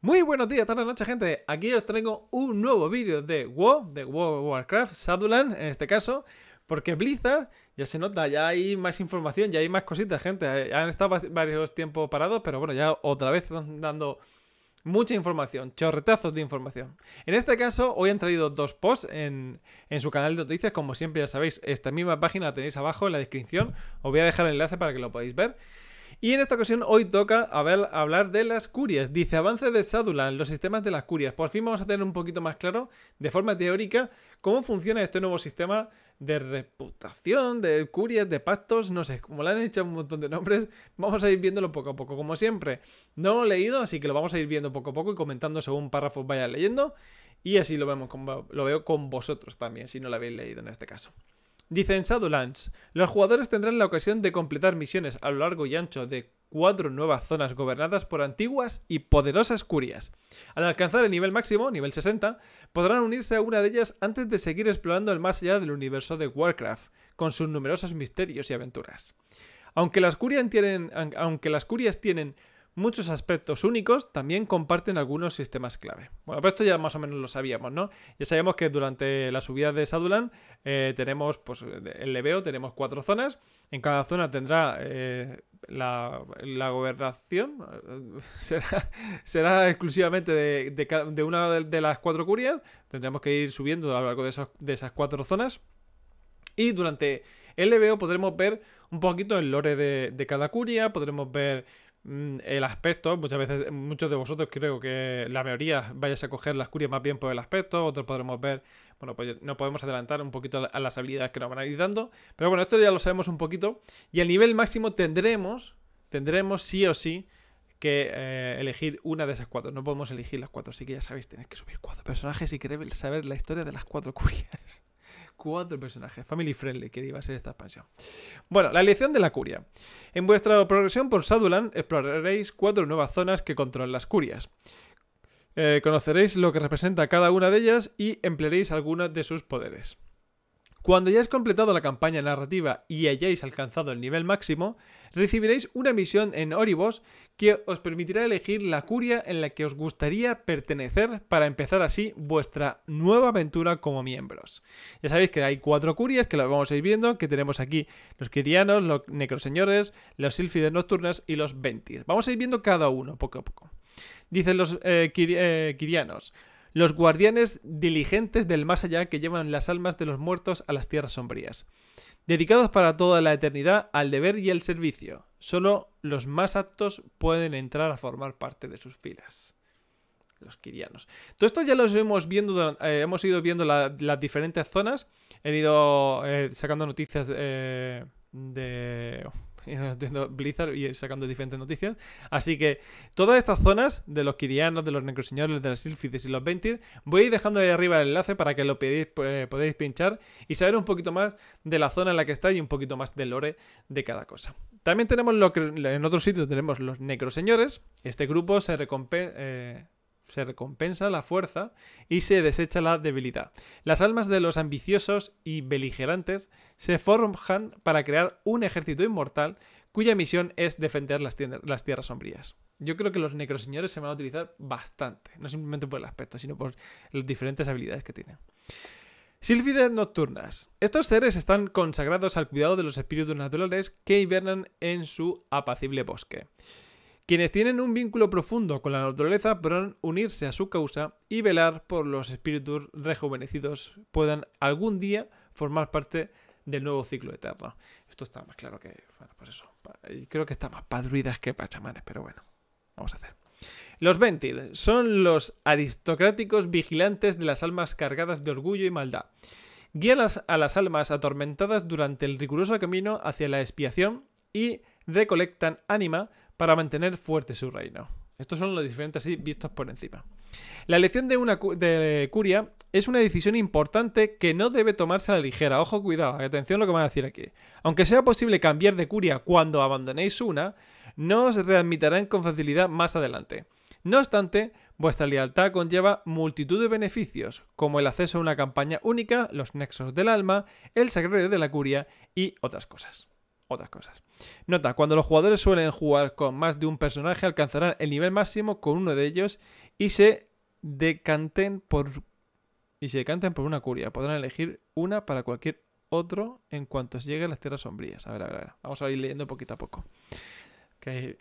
Muy buenos días, tarde, noche, gente. Aquí os traigo un nuevo vídeo de WoW, de WoW Warcraft, Sadulan en este caso, porque Blizzard ya se nota, ya hay más información, ya hay más cositas, gente. Eh, han estado varios tiempos parados, pero bueno, ya otra vez están dando mucha información, chorretazos de información. En este caso, hoy han traído dos posts en, en, su canal de noticias. Como siempre, ya sabéis, esta misma página la tenéis abajo en la descripción. Os voy a dejar el enlace para que lo podáis ver. Y en esta ocasión hoy toca hablar de las curias. Dice avances de en los sistemas de las curias. Por fin vamos a tener un poquito más claro, de forma teórica, cómo funciona este nuevo sistema de reputación, de curias, de pactos, no sé, como le han hecho un montón de nombres, vamos a ir viéndolo poco a poco. Como siempre, no lo he leído, así que lo vamos a ir viendo poco a poco y comentando según párrafos vaya leyendo. Y así lo, vemos lo veo con vosotros también, si no lo habéis leído en este caso. Dice en Shadowlands, los jugadores tendrán la ocasión de completar misiones a lo largo y ancho de cuatro nuevas zonas gobernadas por antiguas y poderosas curias. Al alcanzar el nivel máximo, nivel 60, podrán unirse a una de ellas antes de seguir explorando el más allá del universo de Warcraft, con sus numerosos misterios y aventuras. Aunque las, tienen, aunque las curias tienen muchos aspectos únicos también comparten algunos sistemas clave. Bueno, pero esto ya más o menos lo sabíamos, ¿no? Ya sabemos que durante la subida de Sadulan eh, tenemos, pues, el leveo tenemos cuatro zonas. En cada zona tendrá eh, la, gobernación, será, exclusivamente de, una de las cuatro curias. Tendremos que ir subiendo a lo largo de, esas cuatro zonas. Y durante el leveo podremos ver un poquito el lore de, de cada curia, podremos ver Mm, el aspecto, muchas veces, muchos de vosotros creo que la mayoría vayáis a coger las curias más bien por el aspecto, otros podremos ver, bueno, pues no podemos adelantar un poquito a las habilidades que nos van a ir dando, pero bueno, esto ya lo sabemos un poquito, y al nivel máximo tendremos, tendremos sí o sí que eh, elegir una de esas cuatro, no podemos elegir las cuatro, así que ya sabéis, tenéis que subir cuatro personajes y queréis saber la historia de las cuatro curias cuatro personajes. Family friendly, que iba a ser esta expansión. Bueno, la elección de la curia. En vuestra progresión por Sadulan exploraréis cuatro nuevas zonas que controlan las curias. Eh, conoceréis lo que representa cada una de ellas y emplearéis algunas de sus poderes. Cuando hayáis completado la campaña narrativa y hayáis alcanzado el nivel máximo, recibiréis una misión en Oribos que os permitirá elegir la curia en la que os gustaría pertenecer para empezar así vuestra nueva aventura como miembros. Ya sabéis que hay cuatro curias que las vamos a ir viendo, que tenemos aquí los quirianos, los necroseñores, los Sylfides nocturnas y los ventir. Vamos a ir viendo cada uno poco a poco. Dicen los eh, eh, Los guardianes diligentes del más allá que llevan las almas de los muertos a las tierras sombrías dedicados para toda la eternidad al deber y al servicio. Solo los más aptos pueden entrar a formar parte de sus filas. Los kirianos. Todo esto ya los hemos, viendo, eh, hemos ido viendo las diferentes zonas. He ido eh, sacando noticias eh, de, Blizzard y sacando diferentes noticias. Así que todas estas zonas de los Kirianos, de los Necroseñores, de las Silfides y los Ventir, voy a ir dejando ahí arriba el enlace para que lo eh, podéis pinchar y saber un poquito más de la zona en la que está y un poquito más del lore de cada cosa. También tenemos lo que en otro sitio tenemos los Necroseñores. Este grupo se recompensa. Eh, se recompensa la fuerza y se desecha la debilidad. Las almas de los ambiciosos y beligerantes se forjan para crear un ejército inmortal cuya misión es defender las, tierras sombrías. Yo creo que los necroseñores se van a utilizar bastante, no simplemente por el aspecto, sino por las diferentes habilidades que tienen. Silfides nocturnas. Estos seres están consagrados al cuidado de los espíritus naturales que hibernan en su apacible bosque. Quienes tienen un vínculo profundo con la naturaleza podrán unirse a su causa y velar por los espíritus rejuvenecidos puedan algún día formar parte del nuevo ciclo eterno. Esto está más claro que... Bueno, pues eso. Creo que está más para que para chamanes, pero bueno. Vamos a hacer. Los Ventil son los aristocráticos vigilantes de las almas cargadas de orgullo y maldad. Guían a las almas atormentadas durante el riguroso camino hacia la expiación y recolectan ánima para mantener fuerte su reino. Estos son los diferentes vistos por encima. La elección de una curia es una decisión importante que no debe tomarse a la ligera. Ojo, cuidado, atención a lo que van a decir aquí. Aunque sea posible cambiar de curia cuando abandonéis una, no os readmitirán con facilidad más adelante. No obstante, vuestra lealtad conlleva multitud de beneficios, como el acceso a una campaña única, los nexos del alma, el secreto de la curia y otras cosas otras cosas. Nota, cuando los jugadores suelen jugar con más de un personaje alcanzarán el nivel máximo con uno de ellos y se decanten por y se decanten por una curia. Podrán elegir una para cualquier otro en cuanto lleguen a las tierras sombrías. A ver, a ver, a ver. Vamos a ir leyendo poquito a poco.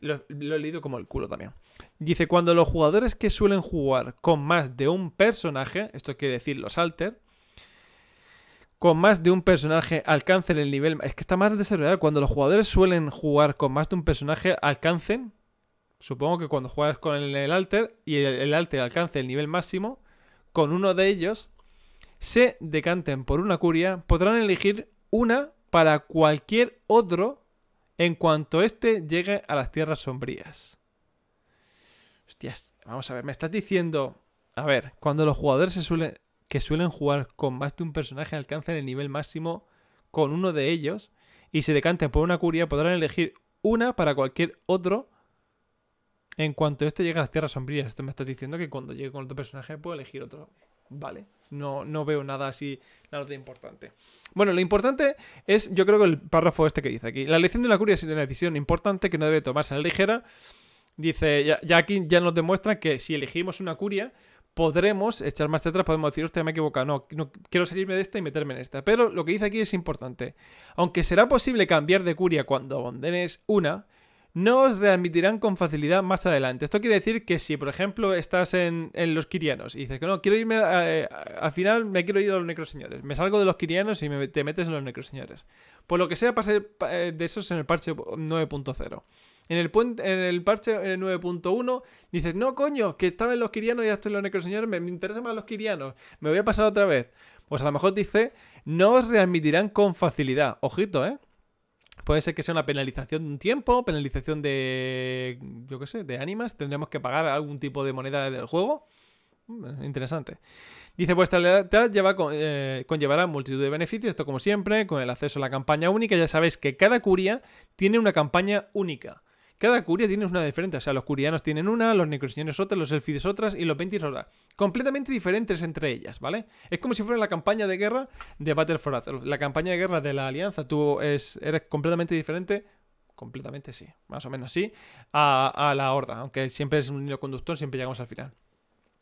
lo, lo, he leído como el culo también. Dice, cuando los jugadores que suelen jugar con más de un personaje, esto quiere decir los alter, con más de un personaje alcancen el nivel. Es que está más desarrollado. Cuando los jugadores suelen jugar con más de un personaje, alcancen. Supongo que cuando juegas con el, alter y el, alter alcance el nivel máximo, con uno de ellos, se decanten por una curia, podrán elegir una para cualquier otro en cuanto éste llegue a las tierras sombrías. Hostias, vamos a ver, me estás diciendo. A ver, cuando los jugadores se suelen que suelen jugar con más de un personaje alcanzan el nivel máximo con uno de ellos y se decanten por una curia podrán elegir una para cualquier otro en cuanto este llegue a las tierras sombrías. Esto me está diciendo que cuando llegue con otro personaje puedo elegir otro. Vale, no, no veo nada así, nada de importante. Bueno, lo importante es, yo creo que el párrafo este que dice aquí. La elección de una curia es una decisión importante que no debe tomarse a la ligera. Dice, ya, ya aquí ya nos demuestra que si elegimos una curia, podremos echar más atrás, podemos decir, usted me he equivocado, no, no, quiero salirme de esta y meterme en esta. Pero lo que dice aquí es importante. Aunque será posible cambiar de curia cuando abandones una, no os readmitirán con facilidad más adelante. Esto quiere decir que si, por ejemplo, estás en, los Kirianos y dices que no, quiero irme, eh, al final me quiero ir a los Necroseñores, me salgo de los Kirianos y te metes en los Necroseñores. Por lo que sea, pase eh, de esos en el parche 9.0. En el, en el parche 9.1 dices, no, coño, que estaba los quirianos y ya estoy en los necroseñores, me, interesan más los quirianos, me voy a pasar otra vez. Pues a lo mejor dice, no os readmitirán con facilidad. Ojito, ¿eh? Puede ser que sea una penalización de un tiempo, penalización de, yo qué sé, de ánimas. Tendremos que pagar algún tipo de moneda del juego. Mm, interesante. Dice, pues lealtad lleva eh, conllevará multitud de beneficios, esto como siempre, con el acceso a la campaña única. Ya sabéis que cada curia tiene una campaña única. Cada curia tiene una diferente. O sea, los curianos tienen una, los necrosianos otra, los elfides otras y los ventis otra. Completamente diferentes entre ellas, ¿vale? Es como si fuera la campaña de guerra de Battle for La campaña de guerra de la Alianza tú eres completamente diferente completamente sí, más o menos sí, a, a, la horda, aunque siempre es un hilo conductor, siempre llegamos al final.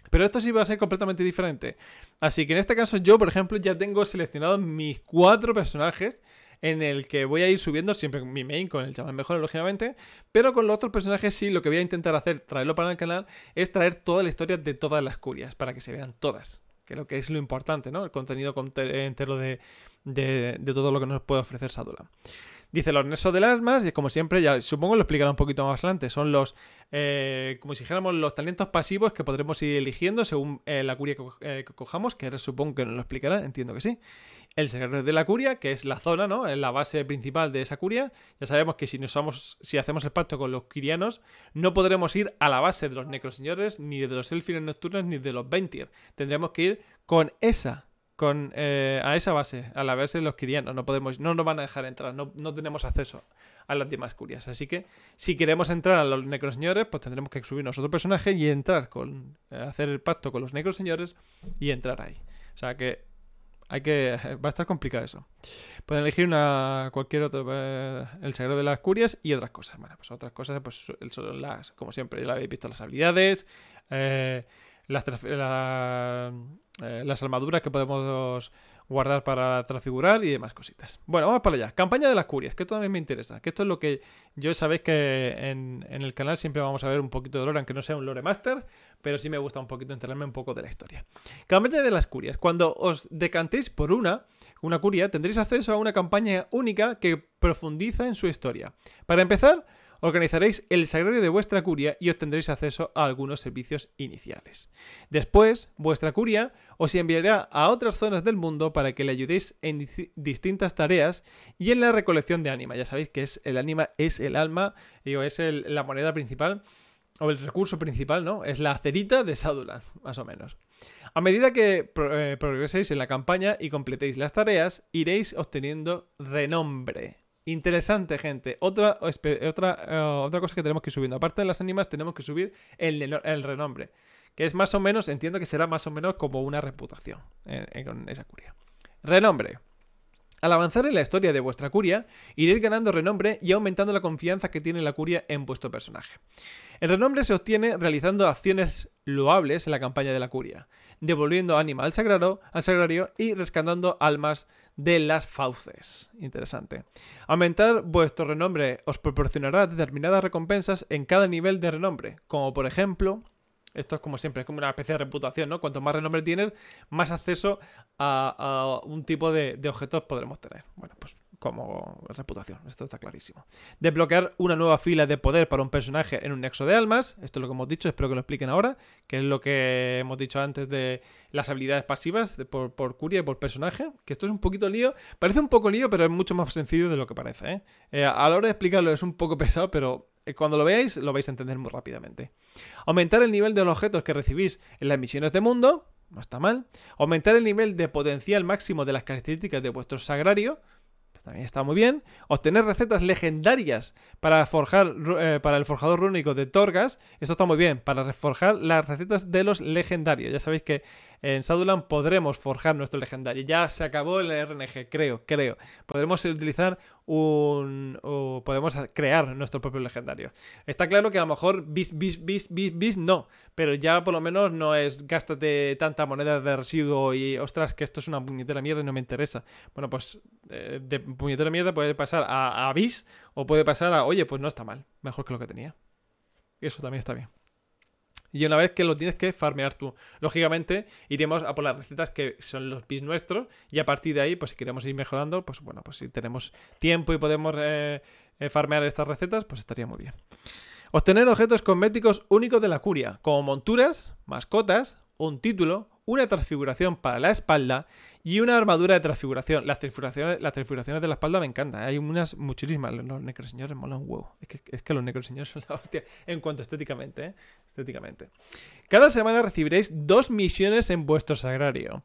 Pero esto sí va a ser completamente diferente. Así que en este caso yo, por ejemplo, ya tengo seleccionados mis cuatro personajes en el que voy a ir subiendo siempre mi main con el chaval mejor, lógicamente, pero con los otros personajes sí, lo que voy a intentar hacer, traerlo para el canal, es traer toda la historia de todas las curias, para que se vean todas, creo que es lo importante, ¿no? El contenido entero de, todo lo que nos puede ofrecer Sadula. Dice los de las más y como siempre, ya supongo lo explicará un poquito más adelante. Son los, eh, como si dijéramos, los talentos pasivos que podremos ir eligiendo según eh, la curia eh, que, cojamos, que supongo que nos lo explicará, entiendo que sí el señor de la curia, que es la zona, ¿no? Es la base principal de esa curia. Ya sabemos que si nos vamos, si hacemos el pacto con los quirianos, no podremos ir a la base de los necroseñores, ni de los elfines nocturnos, ni de los ventir. Tendremos que ir con esa, con eh, a esa base, a la base de los quirianos. No podemos, no nos van a dejar entrar, no, no tenemos acceso a las demás curias. Así que si queremos entrar a los necroseñores, pues tendremos que subirnos otro personaje y entrar con, eh, hacer el pacto con los necroseñores y entrar ahí. O sea que hay que. Eh, va a estar complicado eso. Pueden elegir una. cualquier otro. Eh, el Sagrado de las Curias y otras cosas. Bueno, pues otras cosas, pues el, las. Como siempre, ya habéis visto, las habilidades. Eh, las, las armaduras que podemos guardar para transfigurar y demás cositas. Bueno, vamos para allá. Campaña de las curias, que también me interesa. Que esto es lo que yo sabéis que en, en el canal siempre vamos a ver un poquito de lore, aunque no sea un lore master, pero sí me gusta un poquito enterarme un poco de la historia. Campaña de las curias. Cuando os decantéis por una, una curia, tendréis acceso a una campaña única que profundiza en su historia. Para empezar, organizaréis el sagrario de vuestra curia y obtendréis acceso a algunos servicios iniciales. Después, vuestra curia os enviará a otras zonas del mundo para que le ayudéis en distintas tareas y en la recolección de ánima. Ya sabéis que es, el ánima es el alma, es la moneda principal o el recurso principal, ¿no? Es la acerita de Sadula, más o menos. A medida que eh, progreséis en la campaña y completéis las tareas, iréis obteniendo renombre. Interesante, gente. Otra, otra, eh, otra cosa que tenemos que ir subiendo. Aparte de las ánimas, tenemos que subir el, el, renombre. Que es más o menos, entiendo que será más o menos como una reputación en, eh, eh, esa curia. Renombre. Al avanzar en la historia de vuestra curia, iréis ganando renombre y aumentando la confianza que tiene la curia en vuestro personaje. El renombre se obtiene realizando acciones loables en la campaña de la curia, devolviendo ánima al sagrado, al sagrario y rescatando almas de las fauces. Interesante. Aumentar vuestro renombre os proporcionará determinadas recompensas en cada nivel de renombre, como por ejemplo esto es como siempre, es como una especie de reputación, ¿no? Cuanto más renombre tienes, más acceso a, un tipo de, objetos podremos tener. Bueno, pues como reputación, esto está clarísimo. Desbloquear una nueva fila de poder para un personaje en un nexo de almas, esto es lo que hemos dicho, espero que lo expliquen ahora, que es lo que hemos dicho antes de las habilidades pasivas por, curia y por personaje, que esto es un poquito lío, parece un poco lío, pero es mucho más sencillo de lo que parece. Eh, eh a la hora de explicarlo es un poco pesado, pero eh, cuando lo veáis, lo vais a entender muy rápidamente. Aumentar el nivel de los objetos que recibís en las misiones de mundo, no está mal. Aumentar el nivel de potencial máximo de las características de vuestro sagrario, pues también está muy bien. Obtener recetas legendarias para forjar eh, para el forjador rúnico de Torgas, esto está muy bien, para reforjar las recetas de los legendarios. Ya sabéis que en Sadulan podremos forjar nuestro legendario. Ya se acabó el RNG, creo, creo. Podremos utilizar un... o podemos crear nuestro propio legendario. Está claro que a lo mejor bis, bis, bis, bis, bis, no. Pero ya por lo menos no es gástate tanta moneda de residuo y ostras, que esto es una puñetera mierda y no me interesa. Bueno, pues eh, de puñetera mierda puede pasar a, a bis o puede pasar a, oye, pues no está mal. Mejor que lo que tenía. Eso también está bien. Y una vez que lo tienes que farmear tú. Lógicamente, iremos a por las recetas que son los bis nuestros. Y a partir de ahí, pues si queremos ir mejorando, pues bueno, pues si tenemos tiempo y podemos eh, eh, farmear estas recetas, pues estaría muy bien. Obtener objetos cosméticos únicos de la curia, como monturas, mascotas, un título, una transfiguración para la espalda y una armadura de transfiguración. Las transfiguraciones, las transfiguraciones de la espalda me encantan. Hay unas muchísimas. Los necroseñores molan huevo. Es que, los necroseñores son la hostia. En cuanto estéticamente, ¿eh? Estéticamente. Cada semana recibiréis dos misiones en vuestro sagrario.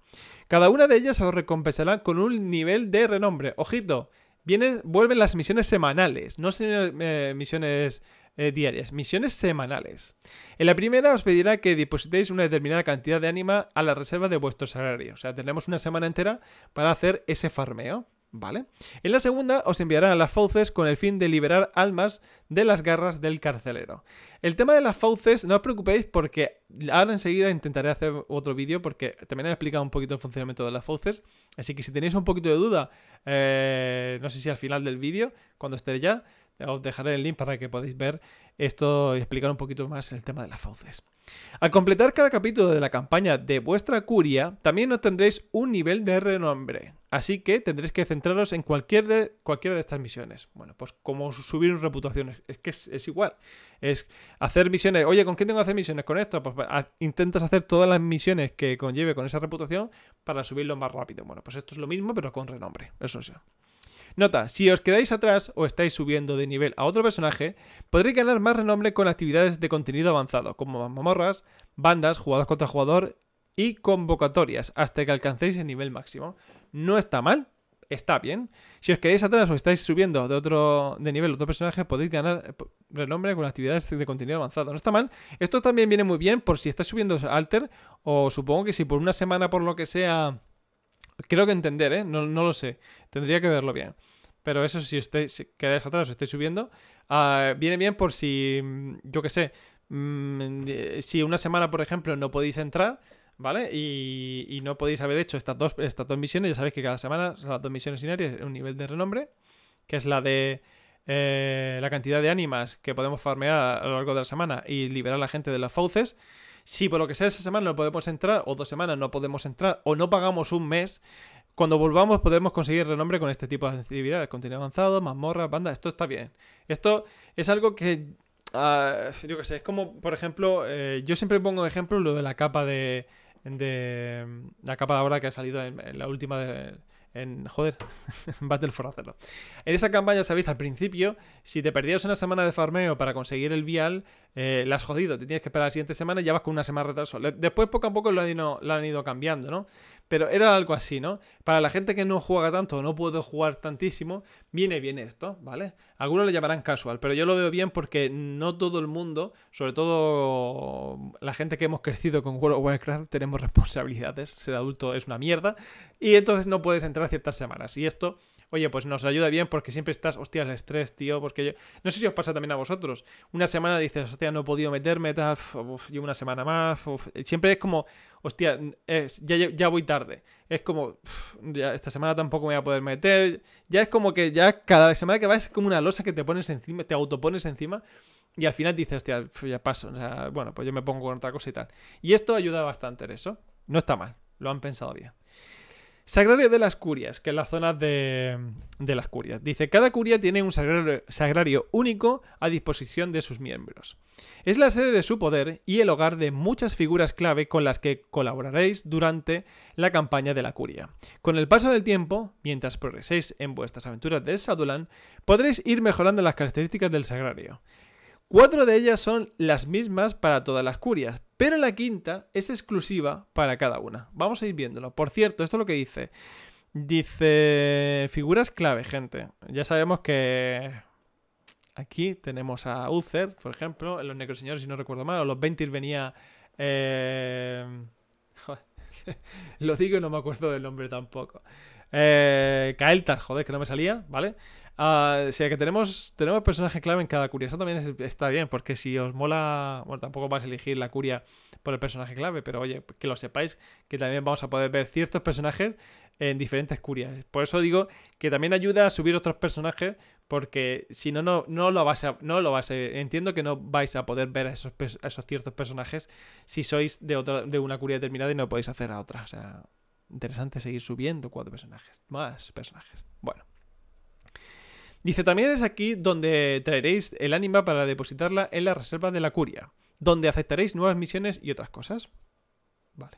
Cada una de ellas os recompensará con un nivel de renombre. Ojito, vienen, vuelven las misiones semanales. No son eh, misiones eh, diarias, misiones semanales. En la primera os pedirá que depositéis una determinada cantidad de ánima a la reserva de vuestro salario. O sea, tenemos una semana entera para hacer ese farmeo. ¿Vale? En la segunda os enviarán a las fauces con el fin de liberar almas de las garras del carcelero. El tema de las fauces, no os preocupéis porque ahora enseguida intentaré hacer otro vídeo porque también he explicado un poquito el funcionamiento de las fauces. Así que si tenéis un poquito de duda, eh, no sé si al final del vídeo, cuando esté ya, os dejaré el link para que podáis ver esto y explicar un poquito más el tema de las fauces. Al completar cada capítulo de la campaña de vuestra curia, también obtendréis un nivel de renombre. Así que tendréis que centraros en cualquier de, cualquiera de estas misiones. Bueno, pues como subir reputaciones. Es que es, igual. Es hacer misiones. Oye, ¿con qué tengo que hacer misiones? Con esto. Pues intentas hacer todas las misiones que conlleve con esa reputación para subirlo más rápido. Bueno, pues esto es lo mismo, pero con renombre. Eso sí. Nota, si os quedáis atrás o estáis subiendo de nivel a otro personaje, podréis ganar más renombre con actividades de contenido avanzado, como mamorras, bandas, jugador contra jugador y convocatorias, hasta que alcancéis el nivel máximo. No está mal, está bien. Si os quedáis atrás o estáis subiendo de otro de nivel otro personaje, podéis ganar eh, renombre con actividades de contenido avanzado. No está mal. Esto también viene muy bien por si estáis subiendo alter o supongo que si por una semana por lo que sea Creo que entender, ¿eh? No, lo sé. Tendría que verlo bien. Pero eso, si usted quedáis atrás o estáis subiendo, ah, viene bien por si, mm, yo qué sé, mm, si una semana, por ejemplo, no podéis entrar, ¿vale? Y, no podéis haber hecho estas dos, misiones. Ya sabéis que cada semana las dos misiones binarias, un nivel de renombre, que es la de eh, la cantidad de ánimas que podemos farmear a lo largo de la semana y liberar a la gente de las fauces. Si por lo que sea esa semana no podemos entrar, o dos semanas no podemos entrar, o no pagamos un mes, cuando volvamos podemos conseguir renombre con este tipo de actividades. Contenido avanzado, mazmorra, banda, esto está bien. Esto es algo que... Ah, yo qué sé, es como, por ejemplo, eh, yo siempre pongo de ejemplo lo de la capa de... la capa de ahora que ha salido en, en la última de en joder, Battle for En esa campaña, sabéis, al principio, si te perdías una semana de farmeo para conseguir el vial, eh, la has jodido, te tienes que esperar la siguiente semana y ya vas con una semana de retraso. Después poco a poco lo han lo han ido cambiando, ¿no? Pero era algo así, ¿no? Para la gente que no juega tanto o no puede jugar tantísimo, viene bien esto, ¿vale? Algunos lo llamarán casual, pero yo lo veo bien porque no todo el mundo, sobre todo la gente que hemos crecido con World of Warcraft, tenemos responsabilidades. Ser adulto es una mierda. Y entonces no puedes entrar ciertas semanas. Y esto oye, pues nos ayuda bien porque siempre estás, hostia, el estrés, tío, porque yo... No sé si os pasa también a vosotros. Una semana dices, hostia, no he podido meterme, tal, y una semana más, siempre es como, hostia, ya, voy tarde. Es como, ya, esta semana tampoco me voy a poder meter. Ya es como que ya cada semana que vas es como una losa que te pones encima, te autopones encima. Y al final dices, hostia, ya paso. bueno, pues yo me pongo con otra cosa y tal. Y esto ayuda bastante en eso. No está mal, lo han pensado bien. Sagrario de las Curias, que es la zona de, las Curias. Dice, cada curia tiene un sagrario, sagrario, único a disposición de sus miembros. Es la sede de su poder y el hogar de muchas figuras clave con las que colaboraréis durante la campaña de la curia. Con el paso del tiempo, mientras progreséis en vuestras aventuras de Sadulan, podréis ir mejorando las características del sagrario. Cuatro de ellas son las mismas para todas las curias, pero la quinta es exclusiva para cada una. Vamos a ir viéndolo. Por cierto, esto es lo que dice. Dice figuras clave, gente. Ya sabemos que aquí tenemos a Uther, por ejemplo, en los Necroseñores, si no recuerdo mal, o los Ventir venía... Eh, joder. lo digo y no me acuerdo del nombre tampoco. Eh, joder, que no me salía, ¿vale? Ah, o sea que tenemos, tenemos personaje clave en cada curia. Eso también está bien, porque si os mola, bueno, tampoco vais a elegir la curia por el personaje clave, pero oye, que lo sepáis, que también vamos a poder ver ciertos personajes en diferentes curias. Por eso digo que también ayuda a subir otros personajes, porque si no, no, no lo vas a. No lo vas entiendo que no vais a poder ver esos, esos ciertos personajes si sois de otra, de una curia determinada y no podéis hacer a otra. O sea, interesante seguir subiendo cuatro personajes. Más personajes. Bueno. Dice, también es aquí donde traeréis el ánima para depositarla en la reserva de la curia, donde aceptaréis nuevas misiones y otras cosas. Vale.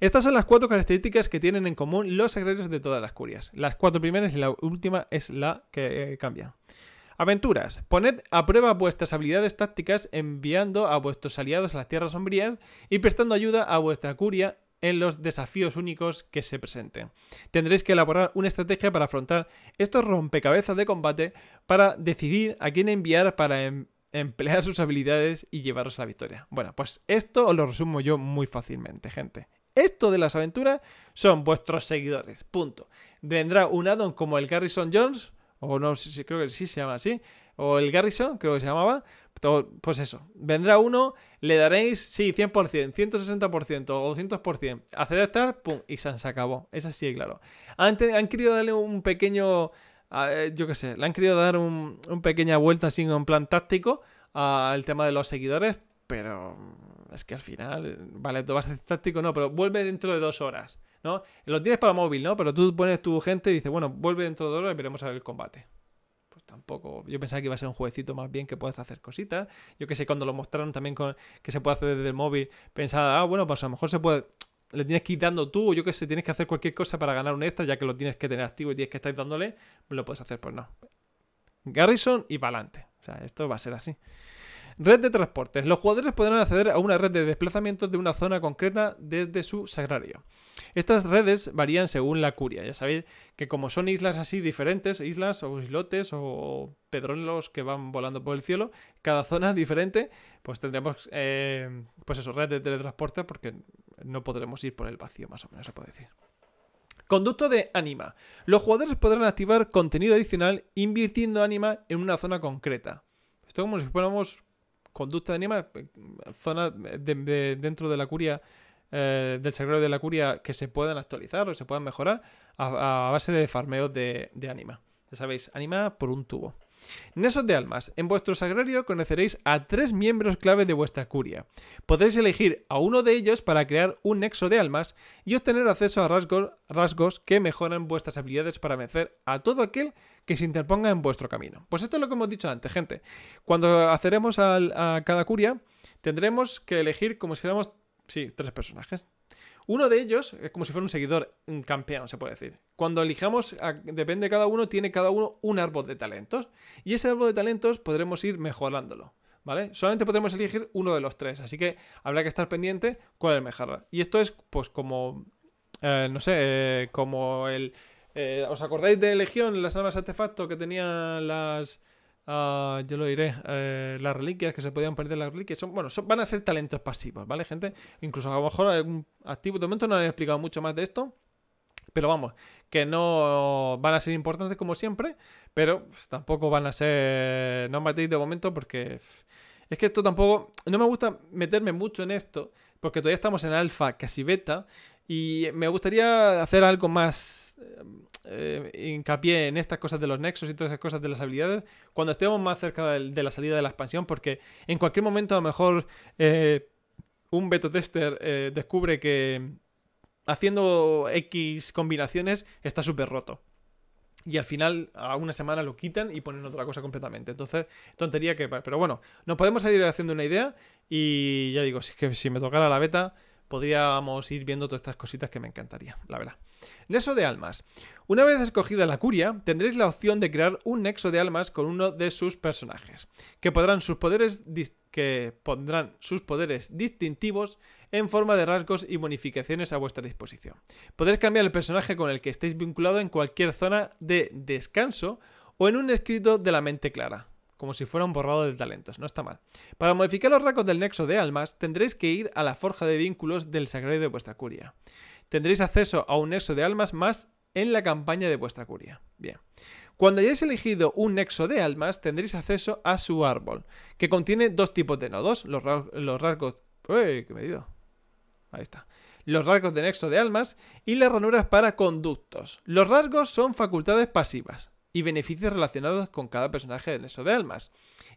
Estas son las cuatro características que tienen en común los secretos de todas las curias. Las cuatro primeras y la última es la que eh, cambia. Aventuras. Poned a prueba vuestras habilidades tácticas enviando a vuestros aliados a las tierras sombrías y prestando ayuda a vuestra curia en los desafíos únicos que se presenten. Tendréis que elaborar una estrategia para afrontar estos rompecabezas de combate para decidir a quién enviar para em, emplear sus habilidades y llevaros a la victoria. Bueno, pues esto os lo resumo yo muy fácilmente, gente. Esto de las aventuras son vuestros seguidores, punto. Vendrá un addon como el Garrison Jones, o no, sé creo que sí se llama así, o el Garrison, creo que se llamaba. Pues eso, vendrá uno, le daréis, sí, 100%, 160% o 200%, aceptar, pum, y se acabó. Es así, claro. Antes han querido darle un pequeño, eh, yo qué sé, le han querido dar un, pequeña vuelta así en plan táctico al tema de los seguidores, pero mm, es que al final, vale, tú vas a hacer táctico, no, pero vuelve dentro de dos horas, ¿no? Lo tienes para móvil, ¿no? Pero tú pones tu gente y dices, bueno, vuelve dentro de dos horas y veremos a ver el combate tampoco. Yo pensaba que iba a ser un jueguecito más bien que puedas hacer cositas. Yo que sé, cuando lo mostraron también con, que se puede hacer desde el móvil, pensaba, ah, bueno, pues a lo mejor se puede. Le tienes que ir dando tú, o yo que sé, tienes que hacer cualquier cosa para ganar un extra, ya que lo tienes que tener activo y tienes que estar dándole, lo puedes hacer, pues no. Garrison y para O sea, esto va a ser así. Red de transportes. Los jugadores podrán acceder a una red de desplazamientos de una zona concreta desde su sagrario. Estas redes varían según la curia. Ya sabéis que como son islas así diferentes, islas o islotes o los que van volando por el cielo, cada zona diferente, pues tendremos, eh, pues eso, red de teletransporte porque no podremos ir por el vacío, más o menos se puede decir. Conducto de ánima. Los jugadores podrán activar contenido adicional invirtiendo ánima en una zona concreta. Esto como si fuéramos conducta de anima, zonas de, dentro de la curia, eh, del sagrario de la curia, que se puedan actualizar o se puedan mejorar a, base de farmeos de, de anima. Ya sabéis, anima por un tubo esos de almas, en vuestro sagrario conoceréis a tres miembros clave de vuestra curia. Podéis elegir a uno de ellos para crear un nexo de almas y obtener acceso a rasgos, que mejoran vuestras habilidades para vencer a todo aquel que se interponga en vuestro camino. Pues esto es lo que hemos dicho antes, gente. Cuando haceremos a, cada curia, tendremos que elegir como si sí, tres personajes, uno de ellos es como si fuera un seguidor campeón, se puede decir. Cuando elijamos, depende de cada uno, tiene cada uno un árbol de talentos. Y ese árbol de talentos podremos ir mejorándolo. ¿Vale? Solamente podremos elegir uno de los tres, así que habrá que estar pendiente cuál es mejor. Y esto es, pues, como, eh, no sé, eh, como el... Eh, ¿Os acordáis de Legión, las armas artefacto que tenían las, Ah, yo lo diré. Eh, las reliquias que se podían perder, las reliquias son, bueno, van a ser talentos pasivos, ¿vale, gente? Incluso a lo mejor algún activo. De momento no he explicado mucho más de esto. Pero vamos, que no van a ser importantes como siempre, pero pues, tampoco van a ser. No me matéis de momento porque. Es que esto tampoco. No me gusta meterme mucho en esto porque todavía estamos en alfa, casi beta, y me gustaría hacer algo más eh, hincapié en estas cosas de los nexos y todas esas cosas de las habilidades cuando estemos más cerca de, la salida de la expansión, porque en cualquier momento a lo mejor eh, un beta tester eh, descubre que haciendo X combinaciones está súper roto. Y al final, a una semana lo quitan y ponen otra cosa completamente. Entonces, tontería que. Pero bueno, nos podemos ir haciendo una idea. Y ya digo, si es que si me tocara la beta, podríamos ir viendo todas estas cositas que me encantaría, la verdad. Nexo de almas. Una vez escogida la curia, tendréis la opción de crear un nexo de almas con uno de sus personajes, que, que pondrán sus poderes distintivos en forma de rasgos y bonificaciones a vuestra disposición. Podéis cambiar el personaje con el que estéis vinculado en cualquier zona de descanso o en un escrito de la mente clara, como si fuera un borrado de talentos, no está mal. Para modificar los rasgos del nexo de almas, tendréis que ir a la forja de vínculos del sagrado de vuestra curia tendréis acceso a un nexo de almas más en la campaña de vuestra curia. Bien. Cuando hayáis elegido un nexo de almas, tendréis acceso a su árbol, que contiene dos tipos de nodos, los, rasgos... qué medido! Ahí está. Los rasgos de nexo de almas y las ranuras para conductos. Los rasgos son facultades pasivas, y beneficios relacionados con cada personaje del Eso de Almas.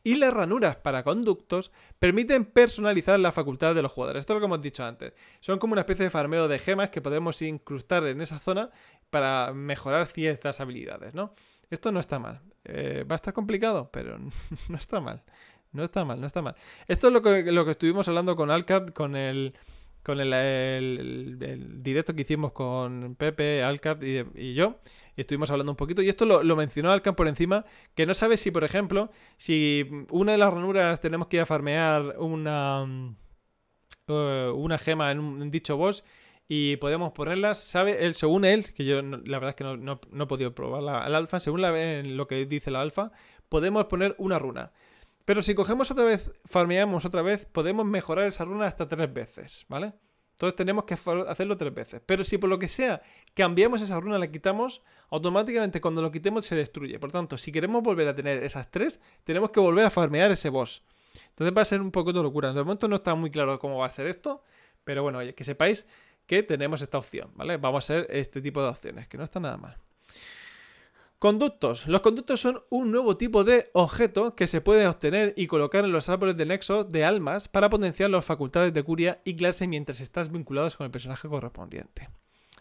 Y las ranuras para conductos permiten personalizar la facultad de los jugadores. Esto es lo que hemos dicho antes. Son como una especie de farmeo de gemas que podemos incrustar en esa zona para mejorar ciertas habilidades, ¿no? Esto no está mal. Eh, va a estar complicado, pero no está mal. No está mal, no está mal. Esto es lo que, lo que estuvimos hablando con Alcat, con el con el, directo que hicimos con Pepe, Alcat y, yo, estuvimos hablando un poquito, y esto lo, mencionó Alcat por encima, que no sabe si, por ejemplo, si una de las ranuras tenemos que ir a farmear una, mm, eh, una gema en un dicho boss, y podemos ponerla sabe, él, según él, que yo la verdad es que no, he podido probarla alfa, según la, eh, lo que dice la alfa, podemos poner una runa. Pero si cogemos otra vez, farmeamos otra vez, podemos mejorar esa runa hasta tres veces, ¿vale? Entonces tenemos que hacerlo tres veces. Pero si por lo que sea cambiamos esa runa, la quitamos, automáticamente cuando lo quitemos se destruye. Por tanto, si queremos volver a tener esas tres, tenemos que volver a farmear ese boss. Entonces va a ser un poco de locura. De momento no está muy claro cómo va a ser esto, pero bueno, oye, que sepáis que tenemos esta opción, ¿vale? Vamos a hacer este tipo de opciones, que no está nada mal. Conductos. Los conductos son un nuevo tipo de objeto que se puede obtener y colocar en los árboles de nexo de almas para potenciar las facultades de curia y clase mientras estás vinculados con el personaje correspondiente.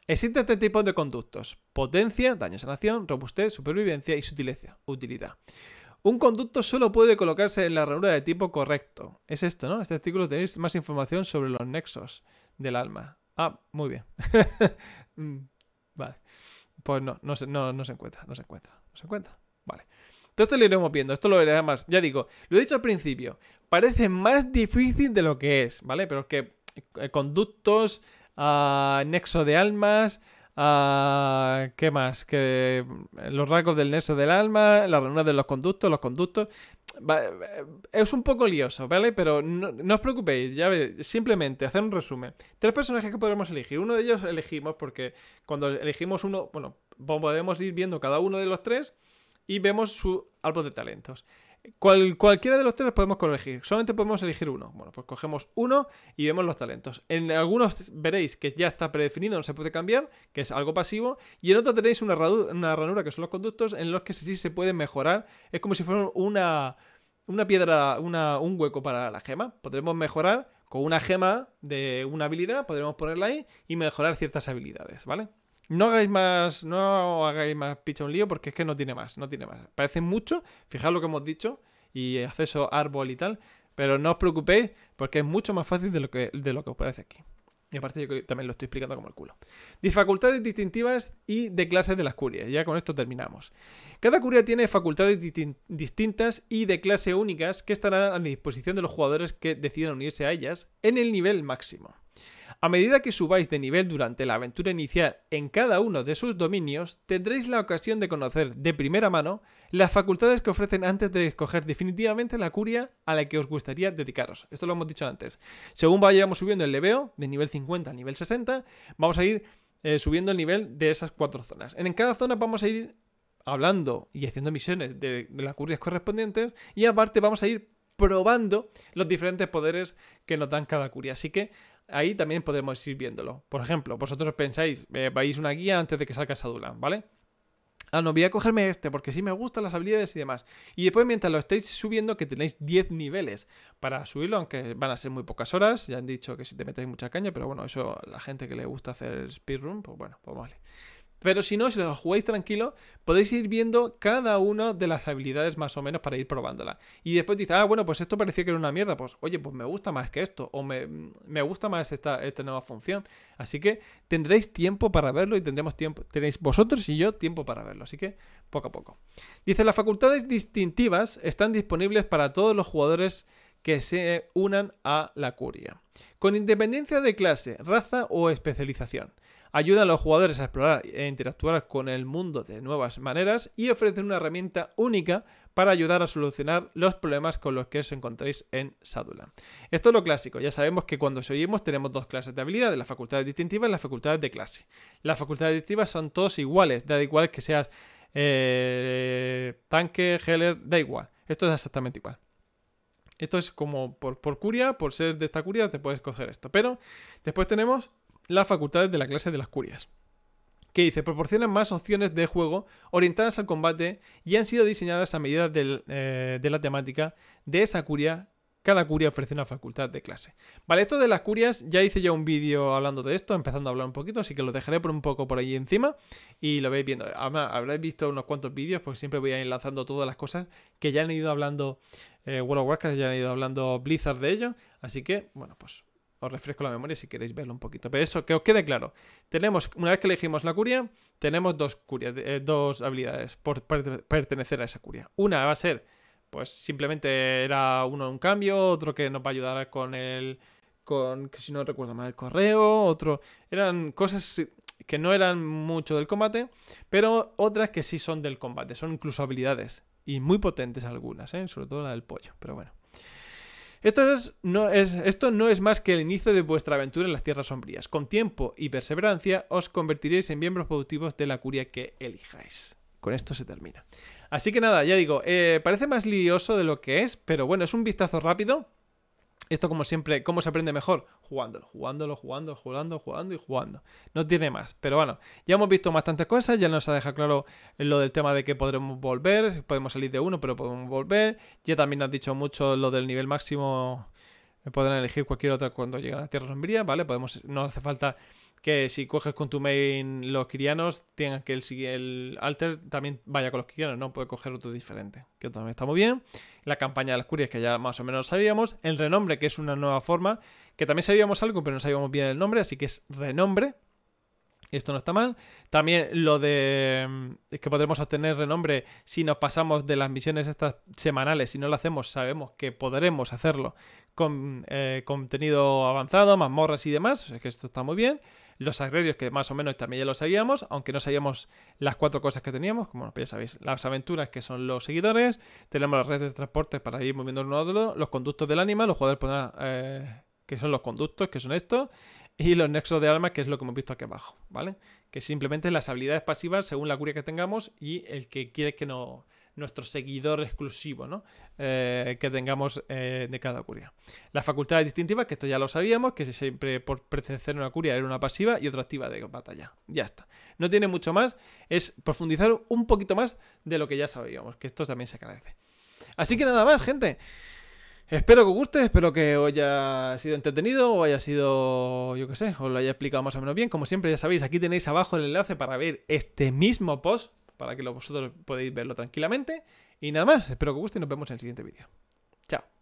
Existen tres tipos de conductos: potencia, daño sanación, robustez, supervivencia y sutileza, utilidad. Un conducto solo puede colocarse en la ranura de tipo correcto. Es esto, ¿no? Este artículo tenéis más información sobre los nexos del alma. Ah, muy bien. Mm, vale. Pues no, no se, no, no se encuentra, no se encuentra, no se encuentra. Vale. Entonces esto lo iremos viendo, esto lo veré más. Ya digo, lo he dicho al principio, parece más difícil de lo que es, ¿vale? Pero es que eh, conductos, ah, nexo de almas, ah, ¿qué más? Que eh, los rasgos del nexo del alma, la reunión de los conductos, los conductos, eh, es un poco lioso, ¿vale? Pero no, os preocupéis, ya simplemente hacer un resumen. Tres personajes que podemos elegir. Uno de ellos elegimos porque cuando elegimos uno, bueno, podemos ir viendo cada uno de los tres y vemos su árbol de talentos cualquiera de los tres podemos corregir. Solamente podemos elegir uno. Bueno, pues cogemos uno y vemos los talentos. En algunos veréis que ya está predefinido, no se puede cambiar, que es algo pasivo. Y en otros tenéis una, ranura, que son los conductos, en los que sí se puede mejorar. Es como si fuera una, una piedra, una, un hueco para la gema. Podremos mejorar con una gema de una habilidad, podremos ponerla ahí y mejorar ciertas habilidades, ¿vale? No hagáis más, no hagáis más picha un lío porque es que no tiene más, no tiene más. Parece mucho, fijad lo que hemos dicho y acceso árbol y tal, pero no os preocupéis porque es mucho más fácil de lo que, de lo que os parece aquí. Y aparte yo también lo estoy explicando como el culo. Difacultades facultades distintivas y de clases de las curias. Ya con esto terminamos. Cada curia tiene facultades distintas y de clase únicas que estarán a disposición de los jugadores que decidan unirse a ellas en el nivel máximo. A medida que subáis de nivel durante la aventura inicial en cada uno de sus dominios, tendréis la ocasión de conocer de primera mano las facultades que ofrecen antes de escoger definitivamente la curia a la que os gustaría dedicaros. Esto lo hemos dicho antes. Según vayamos subiendo el leveo, de nivel 50 al nivel 60, vamos a ir eh, subiendo el nivel de esas cuatro zonas. En cada zona vamos a ir hablando y haciendo misiones de, de las curias correspondientes y aparte vamos a ir probando los diferentes poderes que nos dan cada curia. Así que ahí también podemos ir viéndolo. Por ejemplo, vosotros pensáis, eh, Vais vais una guía antes de que salga Sadulan, ¿vale? Ah, no, voy a cogerme este porque sí me gustan las habilidades y demás. Y después mientras lo estéis subiendo que tenéis 10 niveles para subirlo, aunque van a ser muy pocas horas. Ya han dicho que si te metéis mucha caña, pero bueno, eso la gente que le gusta hacer speedrun, pues bueno, pues vale. Pero si no, si lo jugáis tranquilo, podéis ir viendo cada una de las habilidades más o menos para ir probándola. Y después dice, ah, bueno, pues esto parecía que era una mierda. Pues oye, pues me gusta más que esto. O me, me gusta más esta, esta, nueva función. Así que tendréis tiempo para verlo y tendremos tiempo. Tenéis vosotros y yo tiempo para verlo. Así que poco a poco. Dice, las facultades distintivas están disponibles para todos los jugadores que se unan a la curia. Con independencia de clase, raza o especialización ayudan a los jugadores a explorar e interactuar con el mundo de nuevas maneras y ofrecen una herramienta única para ayudar a solucionar los problemas con los que os encontréis en Sadula. Esto es lo clásico, ya sabemos que cuando oímos tenemos dos clases de habilidades, las facultades distintivas y las facultades de clase. Las facultades distintivas son todos iguales, da igual que seas eh, tanque, heller, da igual, esto es exactamente igual. Esto es como por, por, curia, por ser de esta curia te puedes coger esto. Pero después tenemos las facultades de la clase de las curias. Que dice, proporcionan más opciones de juego orientadas al combate y han sido diseñadas a medida eh, de la temática de esa curia. Cada curia ofrece una facultad de clase. Vale, esto de las curias, ya hice ya un vídeo hablando de esto, empezando a hablar un poquito, así que lo dejaré por un poco por ahí encima y lo veis viendo. Además, habréis visto unos cuantos vídeos, porque siempre voy a ir lanzando todas las cosas que ya han ido hablando eh, World of Warcraft, ya han ido hablando Blizzard de ello. Así que, bueno, pues os refresco la memoria si queréis verlo un poquito. Pero eso, que os quede claro. Tenemos, una vez que elegimos la curia, tenemos dos, curias, eh, dos habilidades por pertenecer a esa curia. Una va a ser, pues simplemente era uno un cambio, otro que nos va a ayudar con el... Con, si no recuerdo mal, el correo, otro... Eran cosas que no eran mucho del combate, pero otras que sí son del combate, son incluso habilidades. Y muy potentes algunas, ¿eh? sobre todo la del pollo, pero bueno. Esto, no es, más que el inicio de vuestra aventura en las tierras sombrías. Con tiempo y perseverancia os convertiréis en miembros productivos de la curia que elijáis. Con esto se termina. Así que nada, ya digo, eh, parece más lioso de lo que es, pero bueno, es un vistazo rápido esto como siempre, ¿cómo se aprende mejor? Jugándolo, jugándolo, jugando, jugando, jugando y jugando. No tiene más. Pero bueno, ya hemos visto bastantes cosas, ya nos ha dejado claro lo del tema de que podremos volver, podemos salir de uno, pero podemos volver. Ya también nos ha dicho mucho lo del nivel máximo, eh, podrán elegir cualquier otra cuando lleguen a Tierra Sombría, ¿vale? Podemos, no hace falta que si coges con tu main los kirianos, tenga que el, el alter también vaya con los kirianos, no puede coger otro diferente, que también está muy bien. La campaña de las curias, que ya más o menos sabíamos. El renombre, que es una nueva forma, que también sabíamos algo, pero no sabíamos bien el nombre, así que es renombre. Esto no está mal. También lo de mm, es que podremos obtener renombre si nos pasamos de las misiones estas semanales. Si no lo hacemos, sabemos que podremos hacerlo con eh, contenido avanzado, mazmorras y demás. Es que esto está muy bien los agrarios que más o menos también ya lo sabíamos, aunque no sabíamos las cuatro cosas que teníamos, como ya sabéis, las aventuras que son los seguidores, tenemos las redes de transporte para ir moviendo uno a los conductos del ánima, los jugadores podrán, eh, que son los conductos, que son estos, y los nexos de alma, que es lo que hemos visto aquí abajo, ¿vale? Que simplemente las habilidades pasivas según la curia que tengamos y el que quiere que no nuestro seguidor exclusivo ¿no? Eh, que tengamos eh, de cada curia. Las facultades distintivas, que esto ya lo sabíamos, que siempre por pertenecer a una curia era una pasiva y otra activa de batalla. Ya está. No tiene mucho más, es profundizar un poquito más de lo que ya sabíamos, que esto también se agradece. Así que nada más, gente. Espero que os guste, espero que os haya sido entretenido o haya sido, yo qué sé, os lo haya explicado más o menos bien. Como siempre, ya sabéis, aquí tenéis abajo el enlace para ver este mismo post para que vosotros podáis verlo tranquilamente. Y nada más, espero que os guste y nos vemos en el siguiente vídeo. Chao.